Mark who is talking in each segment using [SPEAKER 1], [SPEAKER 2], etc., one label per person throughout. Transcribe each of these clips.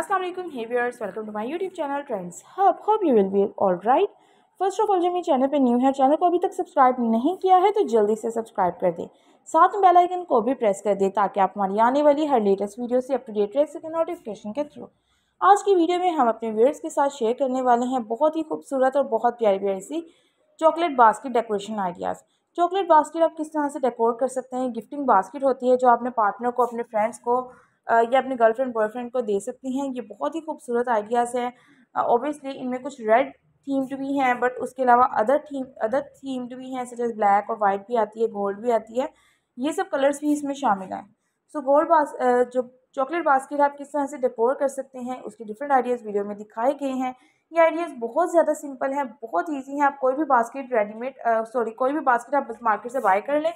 [SPEAKER 1] Aslam viewers hey welcome to my YouTube channel trends hub hub you will be all right first of all जो मेरे channel पे new है channel को अभी तक सब्सक्राइब नहीं किया है तो जल्दी से सब्सक्राइब कर दें साथ में बेल आइकन को भी प्रेस कर दें ताकि आप हमारी आने वाली हर लेटेस्ट वीडियो से अप टू डेट रह सकें नोटिफिकेशन के थ्रू आज की वीडियो में हम अपने व्यूअर्स के साथ शेयर करने वाले हैं बहुत ही खूबसूरत और बहुत प्यारी प्यारी सी chocolate basket decoration ideas chocolate basket आप किस तरह से डेकोरेट कर सकते हैं गिफ्टिंग बास्केट होती है जो आपने पार्टनर को अपने फ्रेंड्स को ये अपने गर्लफ्रेंड बॉयफ्रेंड को दे सकती हैं ये बहुत ही खूबसूरत आइडियाज़ हैं ओबियसली इनमें कुछ रेड थीम्ड भी हैं बट उसके अलावा अदर थीम अदर थीम्ड भी हैं सच एज ब्लैक और वाइट भी आती है गोल्ड भी आती है ये सब कलर्स भी इसमें शामिल हैं सो गोल्ड बास जो चॉकलेट बास्केट आप किस तरह से डेकोर कर सकते हैं उसके डिफरेंट आइडियाज़ वीडियो में दिखाए गए हैं ये आइडियाज़ बहुत ज़्यादा सिंपल हैं बहुत ईजी हैं आप कोई भी बास्केट रेडीमेड सॉरी कोई भी बास्केट आप मार्केट से बाय कर लें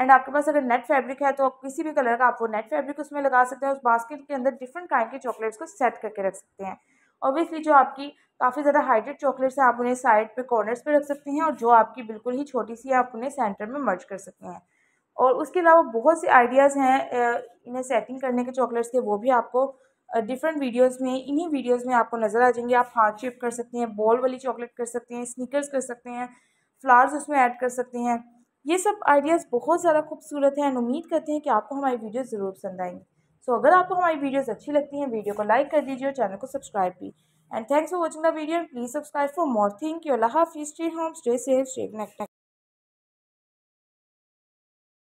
[SPEAKER 1] एंड आपके पास अगर नेट फैब्रिक है तो आप किसी भी कलर का आप वो नेट फैब्रिक उसमें लगा सकते हैं उस बास्केट के अंदर डिफरेंट काइंड के चॉकलेट्स को सेट करके रख सकते हैं ऑब्वियसली जो आपकी काफ़ी ज़्यादा हाइटेड चॉकलेट्स हैं आप उन्हें साइड पे कॉर्नर्स पे रख सकते हैं और जो आपकी बिल्कुल ही छोटी सी है आप उन्हें सेंटर में मर्ज कर सकते हैं और उसके अलावा बहुत से आइडियाज़ हैं इन्हें सेटिंग करने के चॉकलेट्स के वो भी आपको डिफरेंट वीडियोस में इन्हीं वीडियोस में आपको नज़र आ जाएंगे आप हार्ट शेप कर सकते हैं बॉल वाली चॉकलेट कर सकते हैं स्नीकर्स कर सकते हैं फ्लावर्स उसमें ऐड कर सकते हैं ये सब आइडियाज़ बहुत ज़्यादा खूबसूरत हैं एंड उम्मीद करते हैं कि आपको हमारी वीडियो ज़रूर पसंद आएंगे सो अगर आपको हमारी वीडियोज़ अच्छी लगती हैं वीडियो को लाइक कर दीजिए और चैनल को सब्सक्राइब भी and thanks for watching the video and please subscribe for more thing अल्लाह हाफिज stay home stay safe stay connect